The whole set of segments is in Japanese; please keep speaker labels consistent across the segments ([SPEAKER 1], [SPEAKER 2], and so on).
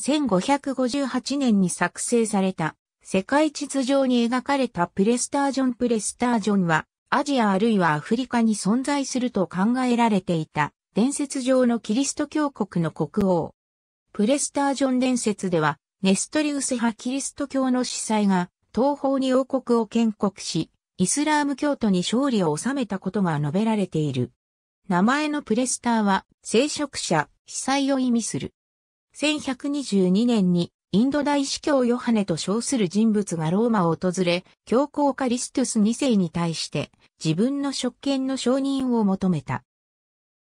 [SPEAKER 1] 1558年に作成された世界地図上に描かれたプレスタージョンプレスタージョンはアジアあるいはアフリカに存在すると考えられていた伝説上のキリスト教国の国王。プレスタージョン伝説ではネストリウス派キリスト教の司祭が東方に王国を建国し、イスラーム教徒に勝利を収めたことが述べられている。名前のプレスターは聖職者、司祭を意味する。1122年にインド大司教ヨハネと称する人物がローマを訪れ、教皇カリストゥス2世に対して自分の職権の承認を求めた。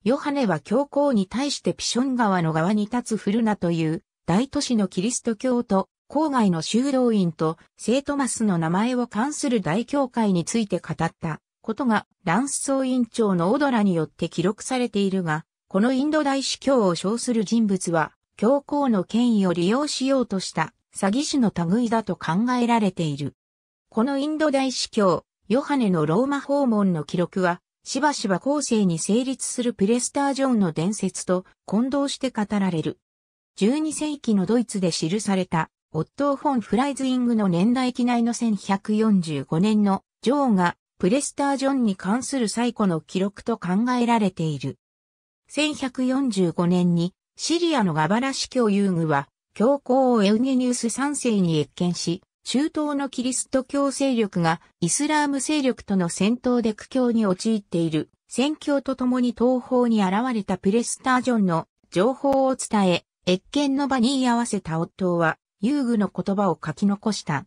[SPEAKER 1] ヨハネは教皇に対してピション川の側に立つフルナという大都市のキリスト教と郊外の修道院と聖トマスの名前を関する大教会について語ったことがランス総院長のオドラによって記録されているが、このインド大司教を称する人物は教皇の権威を利用しようとした詐欺師の類だと考えられている。このインド大司教、ヨハネのローマ訪問の記録は、しばしば後世に成立するプレスター・ジョンの伝説と混同して語られる。12世紀のドイツで記された、オットー・フォン・フライズイングの年代記内の1145年のジョーがプレスター・ジョンに関する最古の記録と考えられている。1145年にシリアのガバラ司教遊具は、教皇をエウゲニウス3世に謁見し、中東のキリスト教勢力がイスラーム勢力との戦闘で苦境に陥っている、戦況とともに東方に現れたプレスタージョンの情報を伝え、謁見の場に居合わせた夫は、遊具の言葉を書き残した。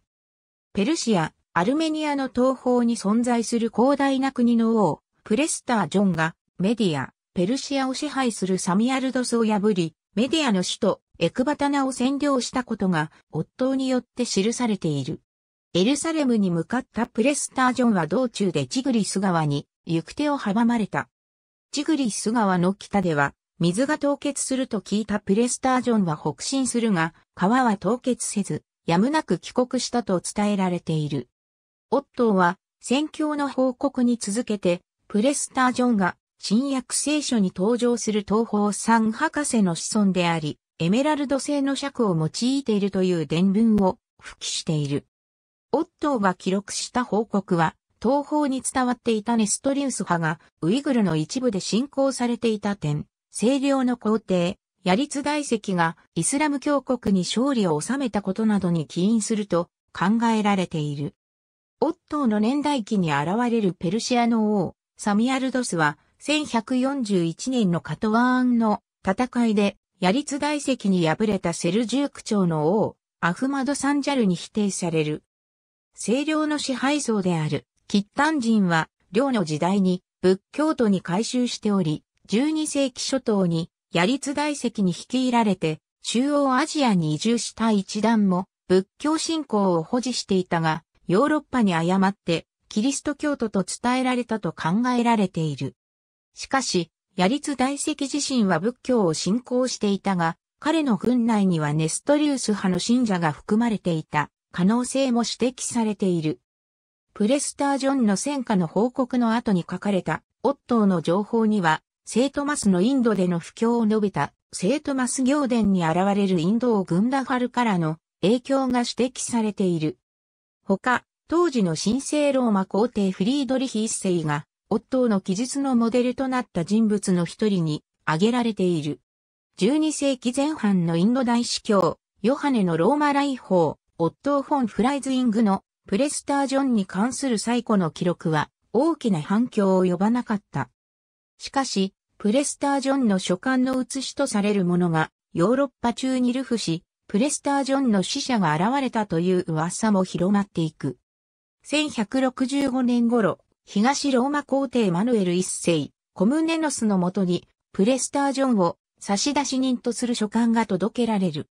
[SPEAKER 1] ペルシア、アルメニアの東方に存在する広大な国の王、プレスタージョンが、メディア、ペルシアを支配するサミアルドスを破り、メディアの首都エクバタナを占領したことが夫によって記されている。エルサレムに向かったプレスタージョンは道中でジグリス川に行く手を阻まれた。ジグリス川の北では水が凍結すると聞いたプレスタージョンは北進するが、川は凍結せず、やむなく帰国したと伝えられている。夫は戦況の報告に続けて、プレスタージョンが新約聖書に登場する東方三博士の子孫であり、エメラルド製の尺を用いているという伝聞を付記している。オットーが記録した報告は、東方に伝わっていたネストリウス派がウイグルの一部で信仰されていた点、清涼の皇帝、ヤリツ大石がイスラム教国に勝利を収めたことなどに起因すると考えられている。オットーの年代記に現れるペルシアの王、サミアルドスは1141年のカトワーンの戦いで、ヤリツ大石に敗れたセルジューク朝の王、アフマド・サンジャルに否定される。清涼の支配層である、キッタン人は、領の時代に仏教徒に改修しており、12世紀初頭に、ヤリツ大石に率いられて、中央アジアに移住した一団も、仏教信仰を保持していたが、ヨーロッパに誤って、キリスト教徒と伝えられたと考えられている。しかし、ヤリツ大石自身は仏教を信仰していたが、彼の軍内にはネストリウス派の信者が含まれていた可能性も指摘されている。プレスター・ジョンの戦火の報告の後に書かれたオットーの情報には、聖トマスのインドでの布教を述べた聖トマス行伝に現れるインド王グンダファルからの影響が指摘されている。他、当時の神聖ローマ皇帝フリードリヒ一世がオットーの記述のモデルとなった人物の一人に挙げられている。12世紀前半のインド大司教、ヨハネのローマ来訪、オットー・フォン・フライズイングのプレスター・ジョンに関する最古の記録は大きな反響を呼ばなかった。しかし、プレスター・ジョンの書簡の写しとされるものがヨーロッパ中に流布し、プレスター・ジョンの死者が現れたという噂も広まっていく。1165年頃、東ローマ皇帝マヌエル一世、コムネノスのもとに、プレスタージョンを差出人とする書簡が届けられる。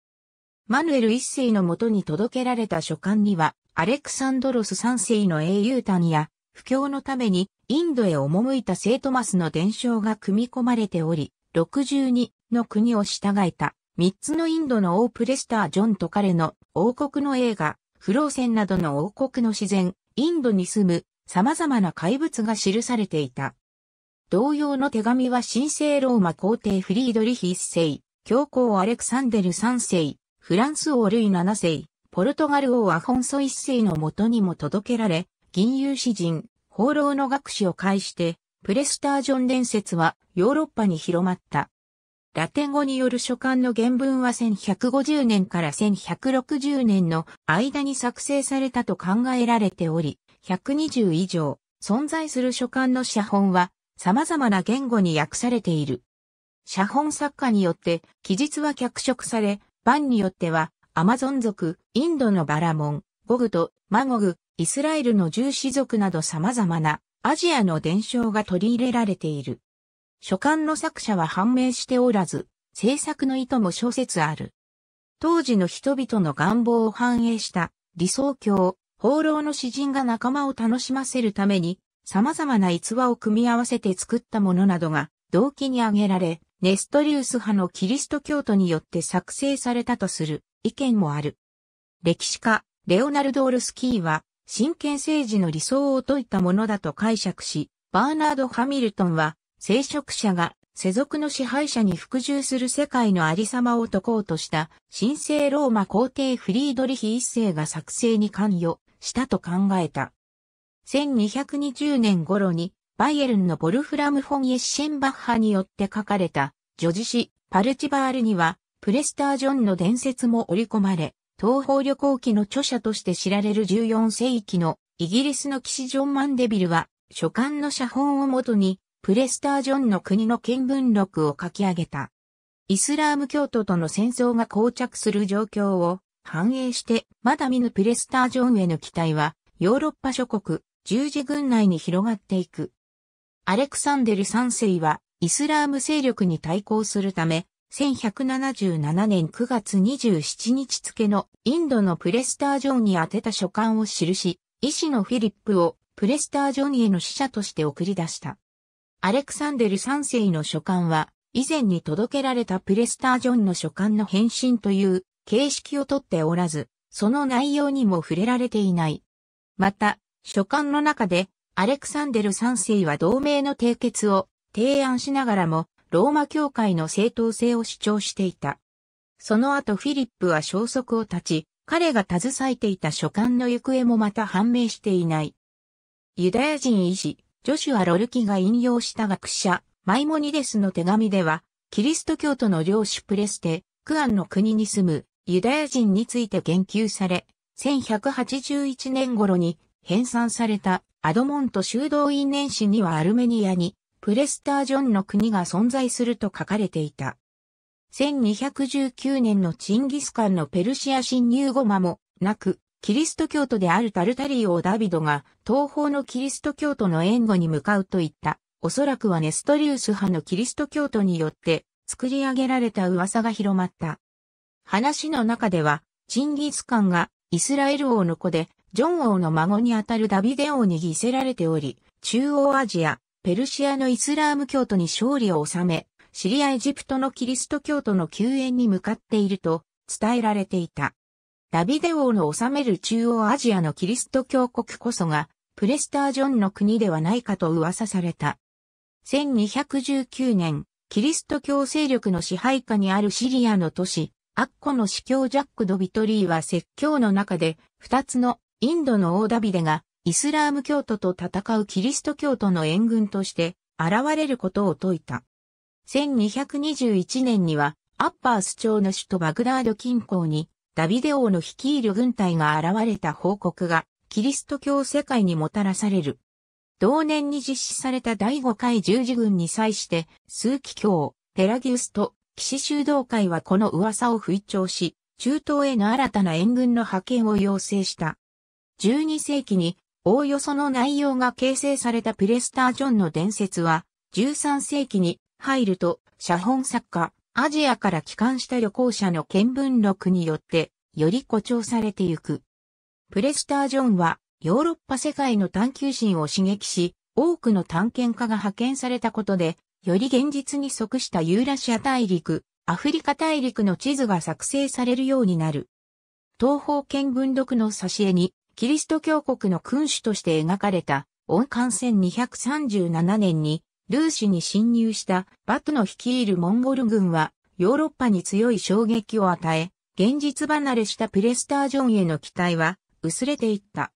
[SPEAKER 1] マヌエル一世のもとに届けられた書簡には、アレクサンドロス三世の英雄谷や、布教のためにインドへ赴いた聖トマスの伝承が組み込まれており、62の国を従えた、3つのインドの王プレスタージョンと彼の王国の映画、不老船などの王国の自然、インドに住む様々な怪物が記されていた。同様の手紙は神聖ローマ皇帝フリードリヒ一世、教皇アレクサンデル三世、フランス王ルイ七世、ポルトガル王アフォンソ一世のもとにも届けられ、銀融詩人、放浪の学士を介して、プレスタージョン伝説はヨーロッパに広まった。ラテン語による書簡の原文は1150年から1160年の間に作成されたと考えられており、120以上、存在する書簡の写本は、様々な言語に訳されている。写本作家によって、記述は脚色され、版によっては、アマゾン族、インドのバラモン、ゴグとマゴグ、イスラエルの重視族など様々なアジアの伝承が取り入れられている。書簡の作者は判明しておらず、制作の意図も諸説ある。当時の人々の願望を反映した理想郷、放浪の詩人が仲間を楽しませるために、様々な逸話を組み合わせて作ったものなどが、動機に挙げられ、ネストリウス派のキリスト教徒によって作成されたとする意見もある。歴史家、レオナルド・オルスキーは、真剣政治の理想を説いたものだと解釈し、バーナード・ハミルトンは、聖職者が世俗の支配者に服従する世界のありさまを解こうとした、神聖ローマ皇帝フリードリヒ一世が作成に関与。したと考えた。1220年頃に、バイエルンのボルフラム・フォン・エッシェンバッハによって書かれた、ジョジシ・パルチバールには、プレスター・ジョンの伝説も織り込まれ、東方旅行記の著者として知られる14世紀のイギリスの騎士ジョン・マンデビルは、書簡の写本をもとに、プレスター・ジョンの国の見聞録を書き上げた。イスラーム教徒との戦争が膠着する状況を反映して、まだ見ぬプレスタージョンへの期待は、ヨーロッパ諸国、十字軍内に広がっていく。アレクサンデル3世は、イスラーム勢力に対抗するため、1177年9月27日付のインドのプレスタージョンに宛てた書簡を記し、医師のフィリップをプレスタージョンへの使者として送り出した。アレクサンデル3世の書簡は、以前に届けられたプレスタージョンの書簡の返信という形式をとっておらず、その内容にも触れられていない。また、書簡の中で、アレクサンデル3世は同盟の締結を提案しながらも、ローマ教会の正当性を主張していた。その後フィリップは消息を絶ち、彼が携えていた書簡の行方もまた判明していない。ユダヤ人医師、ジョシュア・ロルキが引用した学者、マイモニデスの手紙では、キリスト教徒の領主プレステ、クアンの国に住むユダヤ人について言及され、1181年頃に編纂されたアドモント修道院年史にはアルメニアにプレスタージョンの国が存在すると書かれていた。1219年のチンギスカンのペルシア侵入後間もなく、キリスト教徒であるタルタリオ・ダビドが東方のキリスト教徒の援護に向かうといった、おそらくはネストリウス派のキリスト教徒によって作り上げられた噂が広まった。話の中では、チンギスカンがイスラエル王の子で、ジョン王の孫にあたるダビデ王に犠牲られており、中央アジア、ペルシアのイスラーム教徒に勝利を収め、シリアエジプトのキリスト教徒の救援に向かっていると伝えられていた。ダビデ王の治める中央アジアのキリスト教国こそが、プレスター・ジョンの国ではないかと噂された。1219年、キリスト教勢力の支配下にあるシリアの都市、アッコの司教ジャック・ドビトリーは説教の中で、二つのインドの大ダビデが、イスラーム教徒と戦うキリスト教徒の援軍として現れることを説いた。1221年にはアッパース朝の首都バグダード近郊にダビデ王の率いる軍隊が現れた報告がキリスト教世界にもたらされる。同年に実施された第5回十字軍に際して、枢機卿、ペラギウスと騎士修道会はこの噂を吹聴し、中東への新たな援軍の派遣を要請した。12世紀に、おおよその内容が形成されたプレスター・ジョンの伝説は、13世紀に入ると、写本作家、アジアから帰還した旅行者の見聞録によって、より誇張されてゆく。プレスター・ジョンは、ヨーロッパ世界の探求心を刺激し、多くの探検家が派遣されたことで、より現実に即したユーラシア大陸、アフリカ大陸の地図が作成されるようになる。東方見軍録の挿絵に、キリスト教国の君主として描かれた、恩観1237年に、ルーシに侵入したバトの率いるモンゴル軍は、ヨーロッパに強い衝撃を与え、現実離れしたプレスタージョンへの期待は、薄れていった。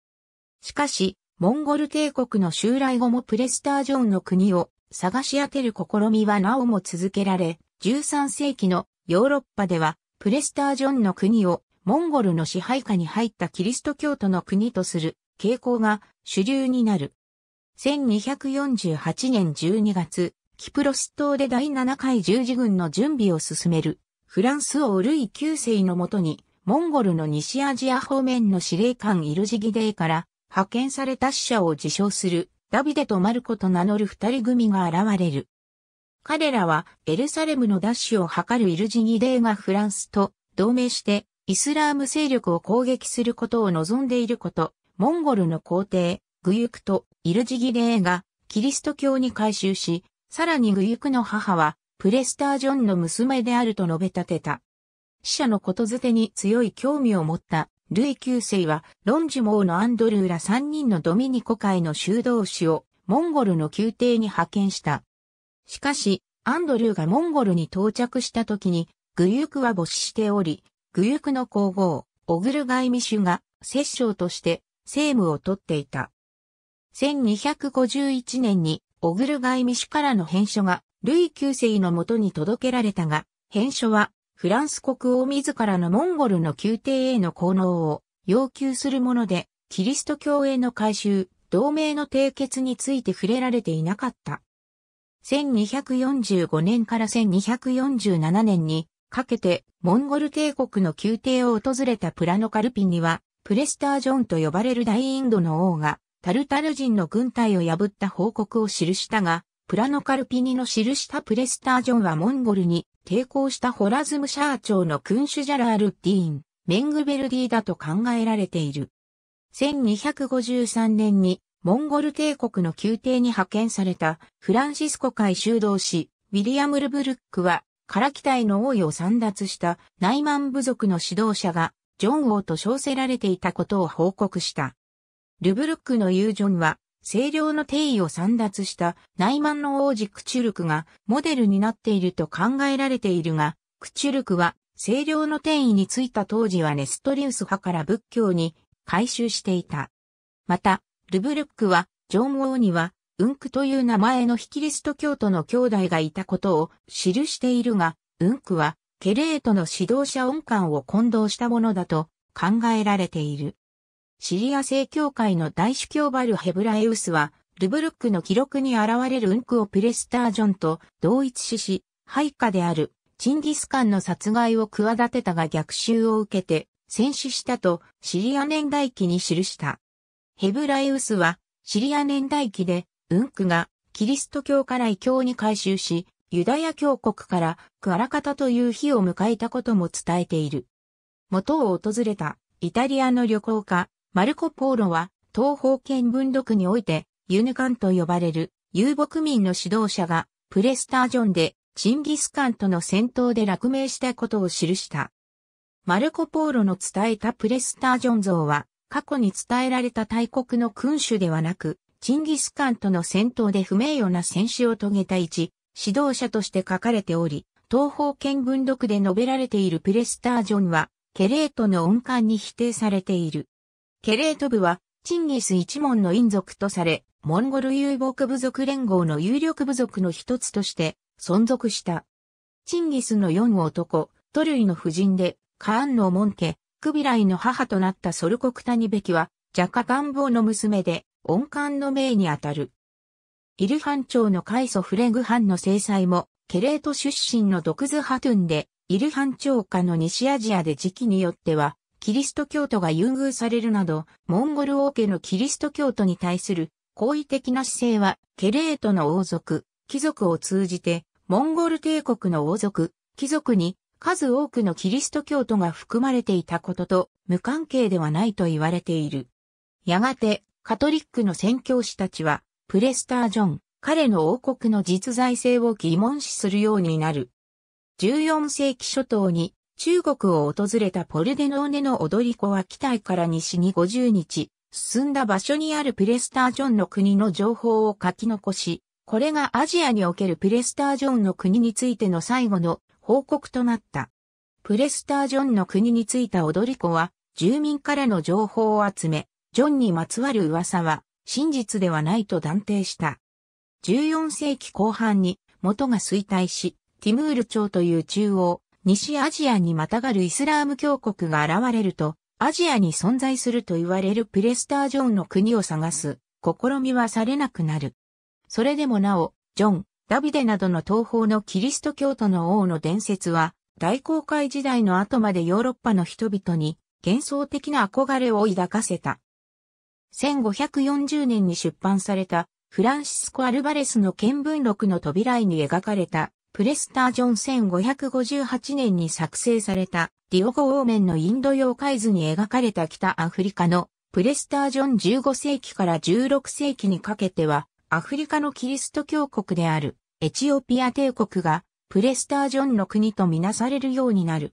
[SPEAKER 1] しかし、モンゴル帝国の襲来後もプレスタージョンの国を探し当てる試みはなおも続けられ、13世紀のヨーロッパでは、プレスタージョンの国をモンゴルの支配下に入ったキリスト教徒の国とする傾向が主流になる。1248年12月、キプロス島で第7回十字軍の準備を進める、フランス王ルイ9世のもとに、モンゴルの西アジア方面の司令官イルジギデイから派遣された死者を自称するダビデとマルコと名乗る二人組が現れる。彼らはエルサレムの奪取を図るイルジギデーがフランスと同盟してイスラーム勢力を攻撃することを望んでいること、モンゴルの皇帝、グユクとイルジギデーがキリスト教に改宗し、さらにグユクの母はプレスタージョンの娘であると述べ立てた。死者のことづてに強い興味を持ったルイ9世は、ロンジモーのアンドルーら3人のドミニコ会の修道士を、モンゴルの宮廷に派遣した。しかし、アンドルーがモンゴルに到着した時に、グユクは没しており、グユクの皇后、オグルガイミシュが、摂政として、政務を取っていた。1251年に、オグルガイミシュからの返書が、ルイ9世のもとに届けられたが、返書は、フランス国王自らのモンゴルの宮廷への効能を要求するもので、キリスト教への改修、同盟の締結について触れられていなかった。1245年から1247年にかけてモンゴル帝国の宮廷を訪れたプラノカルピには、プレスタージョンと呼ばれる大インドの王が、タルタル人の軍隊を破った報告を記したが、プラノカルピニの記したプレスタージョンはモンゴルに抵抗したホラズムシャー朝の君主ジャラールディーン、メングベルディだと考えられている。1253年にモンゴル帝国の宮廷に派遣されたフランシスコ会修道士、ウィリアム・ルブルックは、カラキ隊の王位を散奪した内イ部族の指導者がジョン王と称せられていたことを報告した。ルブルックの友ジョンは、清涼の定位を散奪した内満の王子クチュルクがモデルになっていると考えられているが、クチュルクは清涼の定位についた当時はネストリウス派から仏教に改宗していた。また、ルブルックは、ジョン王には、ウンクという名前のヒキリスト教徒の兄弟がいたことを記しているが、ウンクは、ケレートの指導者音感を混同したものだと考えられている。シリア正教会の大主教バル・ヘブラエウスは、ルブルックの記録に現れるウンクをプレスタージョンと同一視し、配下であるチンギスカンの殺害を企てたが逆襲を受けて戦死したとシリア年代記に記した。ヘブラエウスはシリア年代記でウンクがキリスト教から異教に改宗し、ユダヤ教国からクアラカタという日を迎えたことも伝えている。元を訪れたイタリアの旅行家マルコ・ポーロは、東方圏分読において、ユヌカンと呼ばれる遊牧民の指導者が、プレスタージョンで、チンギスカンとの戦闘で落命したことを記した。マルコ・ポーロの伝えたプレスタージョン像は、過去に伝えられた大国の君主ではなく、チンギスカンとの戦闘で不名誉な戦死を遂げた一、指導者として書かれており、東方見分読で述べられているプレスタージョンは、ケレートの恩感に否定されている。ケレート部は、チンギス一門の陰族とされ、モンゴル遊牧部族連合の有力部族の一つとして存続した。チンギスの四男、トルイの夫人で、カーンの門家、クビライの母となったソルコクタニベキは、ジャカ官房の娘で、恩官の命にあたる。イルハン朝のカイソフレグハンの制裁も、ケレート出身のドクズハトゥンで、イルハン朝下の西アジアで時期によっては、キリスト教徒が優遇されるなど、モンゴル王家のキリスト教徒に対する好意的な姿勢は、ケレートの王族、貴族を通じて、モンゴル帝国の王族、貴族に数多くのキリスト教徒が含まれていたことと無関係ではないと言われている。やがて、カトリックの宣教師たちは、プレスター・ジョン、彼の王国の実在性を疑問視するようになる。14世紀初頭に中国を訪れたポルデノーネの踊り子は北へから西に50日、進んだ場所にあるプレスタージョンの国の情報を書き残し、これがアジアにおけるプレスタージョンの国についての最後の報告となった。プレスタージョンの国についた踊り子は、住民からの情報を集め、ジョンにまつわる噂は真実ではないと断定した。14世紀後半に元が衰退し、ティムール朝という中央、西アジアにまたがるイスラーム教国が現れると、アジアに存在すると言われるプレスター・ジョンの国を探す、試みはされなくなる。それでもなお、ジョン、ダビデなどの東方のキリスト教徒の王の伝説は、大航海時代の後までヨーロッパの人々に幻想的な憧れを抱かせた。1540年に出版されたフランシスコ・アルバレスの見聞録の扉絵に描かれたプレスタージョン1558年に作成されたディオゴ・オーメンのインド洋海図に描かれた北アフリカのプレスタージョン15世紀から16世紀にかけてはアフリカのキリスト教国であるエチオピア帝国がプレスタージョンの国とみなされるようになる。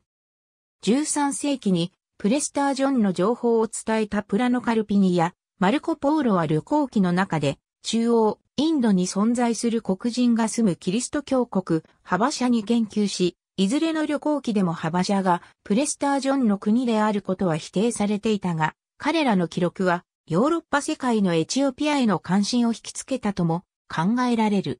[SPEAKER 1] 13世紀にプレスタージョンの情報を伝えたプラノカルピニやマルコ・ポーロは旅行記の中で中央インドに存在する黒人が住むキリスト教国、ハバシャに研究し、いずれの旅行記でもハバシャがプレスター・ジョンの国であることは否定されていたが、彼らの記録はヨーロッパ世界のエチオピアへの関心を引きつけたとも考えられる。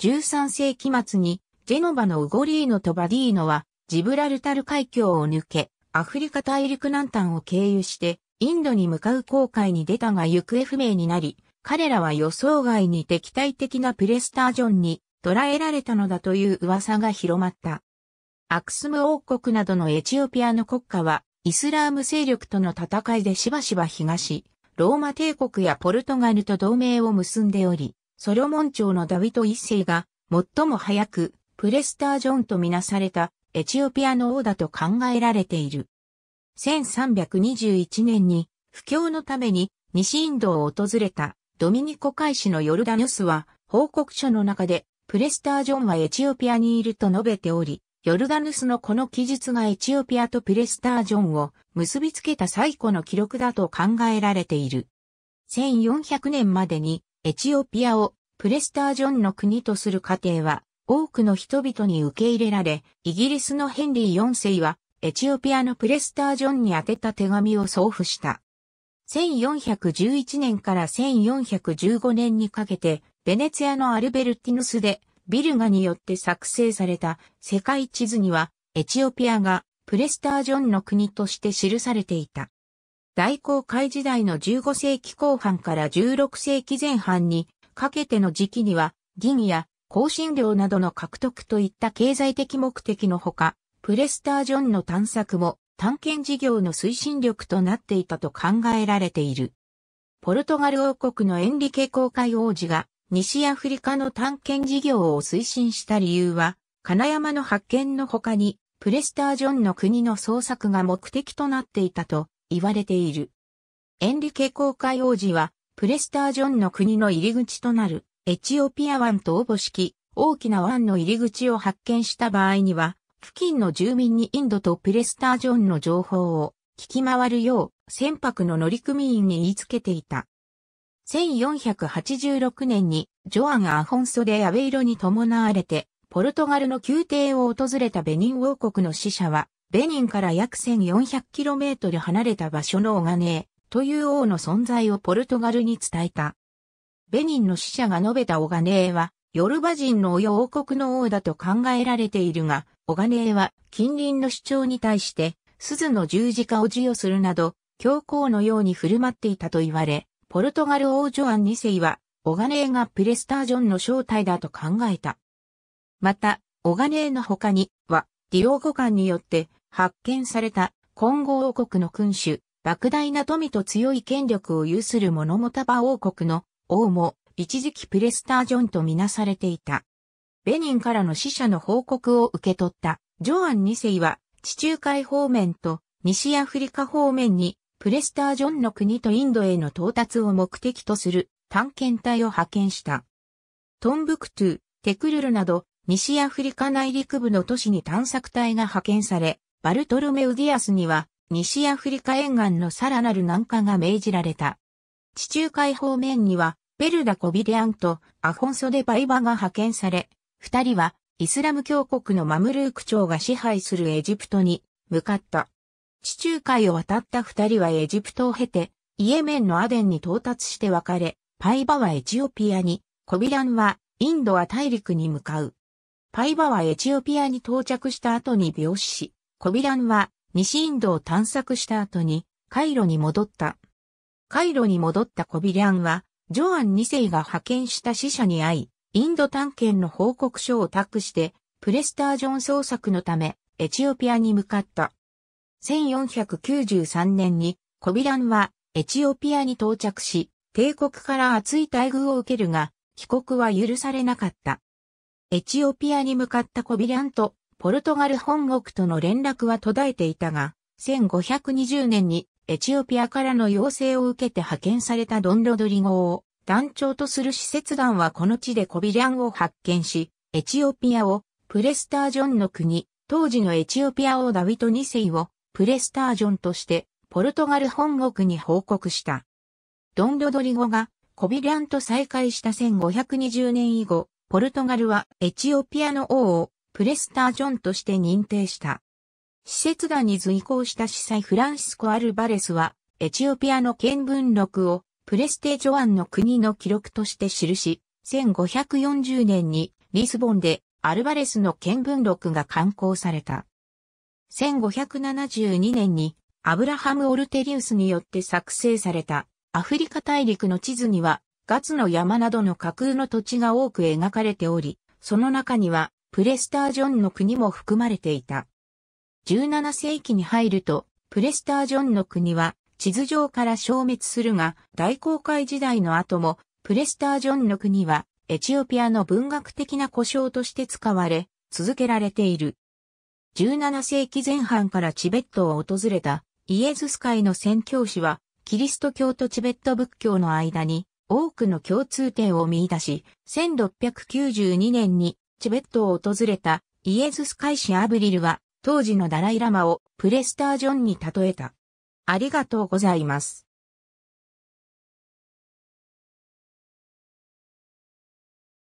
[SPEAKER 1] 13世紀末にジェノバのウゴリーノとバディーノはジブラルタル海峡を抜け、アフリカ大陸南端を経由してインドに向かう航海に出たが行方不明になり、彼らは予想外に敵対的なプレスタージョンに捕らえられたのだという噂が広まった。アクスム王国などのエチオピアの国家は、イスラーム勢力との戦いでしばしば東、ローマ帝国やポルトガルと同盟を結んでおり、ソロモン朝のダビト一世が、最も早く、プレスタージョンとみなされた、エチオピアの王だと考えられている。1321年に、不況のために、西インドを訪れたドミニコ海市のヨルダニュスは、報告書の中で、プレスター・ジョンはエチオピアにいると述べており、ヨルダヌスのこの記述がエチオピアとプレスター・ジョンを結びつけた最古の記録だと考えられている。1400年までにエチオピアをプレスター・ジョンの国とする過程は多くの人々に受け入れられ、イギリスのヘンリー4世はエチオピアのプレスター・ジョンに宛てた手紙を送付した。1411年から1415年にかけて、ベネツィアのアルベルティヌスで、ビルガによって作成された世界地図には、エチオピアがプレスタージョンの国として記されていた。大航海時代の15世紀後半から16世紀前半にかけての時期には、銀や香辛料などの獲得といった経済的目的のほか、プレスタージョンの探索も探検事業の推進力となっていたと考えられている。ポルトガル王国のエンリケ公会王子が西アフリカの探検事業を推進した理由は、金山の発見の他に、プレスタージョンの国の捜索が目的となっていたと言われている。エンリケ公会王子は、プレスタージョンの国の入り口となるエチオピア湾とぼし式大きな湾の入り口を発見した場合には、付近の住民にインドとプレスタージョンの情報を聞き回るよう船舶の乗組員に言いつけていた。1486年にジョアン・アホンソでアェイロに伴われて、ポルトガルの宮廷を訪れたベニン王国の使者は、ベニンから約 1400km 離れた場所のオガネーという王の存在をポルトガルに伝えた。ベニンの使者が述べたオガネーは、ヨルバ人の王国の王だと考えられているが、オガネエは近隣の主張に対して、鈴の十字架を授与するなど、教皇のように振る舞っていたと言われ、ポルトガル王ジョアン2世は、オガネエがプレスタージョンの正体だと考えた。また、オガネエの他には、ディオーゴ館によって発見された混合王国の君主、莫大な富と強い権力を有するモノモタバ王国の王も一時期プレスタージョンとみなされていた。ベニンからの死者の報告を受け取ったジョアン2世は地中海方面と西アフリカ方面にプレスタージョンの国とインドへの到達を目的とする探検隊を派遣した。トンブクトゥ、テクルルなど西アフリカ内陸部の都市に探索隊が派遣され、バルトルメウディアスには西アフリカ沿岸のさらなる南下が命じられた。地中海方面にはペルダ・コビデアンとアフォンソ・デ・バイバが派遣され、二人はイスラム教国のマムルーク朝が支配するエジプトに向かった。地中海を渡った二人はエジプトを経て、イエメンのアデンに到達して別れ、パイバはエチオピアに、コビランはインドア大陸に向かう。パイバはエチオピアに到着した後に病死し、コビランは西インドを探索した後にカイロに戻った。カイロに戻ったコビランはジョアン2世が派遣した死者に会い、インド探検の報告書を託して、プレスタージョン捜索のため、エチオピアに向かった。1493年に、コビランは、エチオピアに到着し、帝国から厚い待遇を受けるが、帰国は許されなかった。エチオピアに向かったコビランと、ポルトガル本国との連絡は途絶えていたが、1520年にエチオピアからの要請を受けて派遣されたドン・ロドリゴを団長とする使節団はこの地でコビリャンを発見し、エチオピアをプレスタージョンの国、当時のエチオピア王ダビト2世をプレスタージョンとしてポルトガル本国に報告した。ドン・ロドリゴがコビリャンと再会した1520年以後、ポルトガルはエチオピアの王をプレスタージョンとして認定した。施設団に随行した司祭フランシスコ・アルバレスは、エチオピアの見聞録をプレステ・ジョアンの国の記録として記し、1540年にリスボンでアルバレスの見聞録が刊行された。1572年にアブラハム・オルテリウスによって作成されたアフリカ大陸の地図にはガツの山などの架空の土地が多く描かれており、その中にはプレスター・ジョンの国も含まれていた。17世紀に入ると、プレスタージョンの国は地図上から消滅するが、大航海時代の後も、プレスタージョンの国はエチオピアの文学的な故障として使われ、続けられている。17世紀前半からチベットを訪れたイエズス会の宣教師は、キリスト教とチベット仏教の間に多くの共通点を見出し、1692年にチベットを訪れたイエズス会師アブリルは当時のダライラマをプレスタージョンに例えた。ありがとうございます。